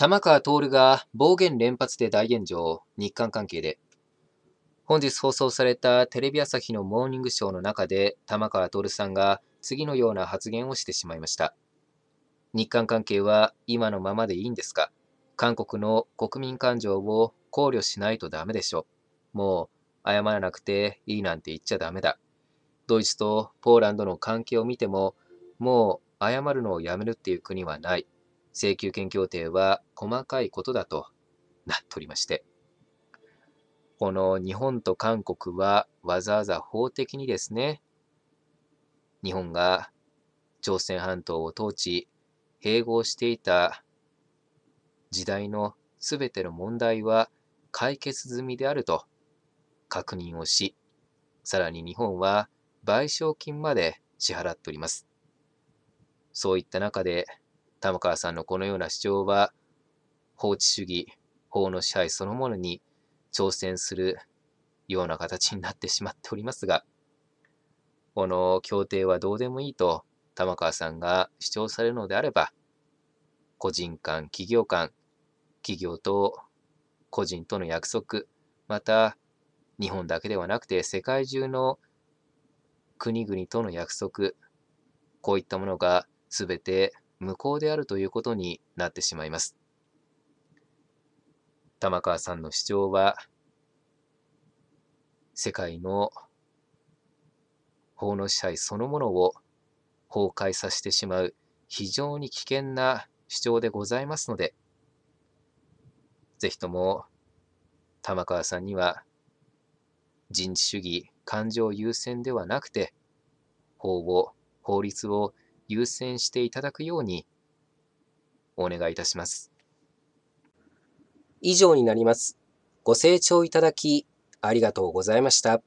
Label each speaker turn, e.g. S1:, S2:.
S1: 玉川徹が暴言連発で大炎上、日韓関係で。本日放送されたテレビ朝日のモーニングショーの中で、玉川徹さんが次のような発言をしてしまいました。日韓関係は今のままでいいんですか韓国の国民感情を考慮しないとダメでしょ。もう謝らなくていいなんて言っちゃダメだ。ドイツとポーランドの関係を見ても、もう謝るのをやめるっていう国はない。請求権協定は細かいことだとなっておりまして、この日本と韓国はわざわざ法的にですね、日本が朝鮮半島を統治、併合していた時代のすべての問題は解決済みであると確認をし、さらに日本は賠償金まで支払っております。そういった中で玉川さんのこのような主張は、法治主義、法の支配そのものに挑戦するような形になってしまっておりますが、この協定はどうでもいいと玉川さんが主張されるのであれば、個人間、企業間、企業と個人との約束、また日本だけではなくて世界中の国々との約束、こういったものが全て無効であるということになってしまいます。玉川さんの主張は、世界の法の支配そのものを崩壊させてしまう非常に危険な主張でございますので、ぜひとも玉川さんには人事主義、感情優先ではなくて、法を、法律を優先していただくようにお願いいたします。以上になります。ご清聴いただきありがとうございました。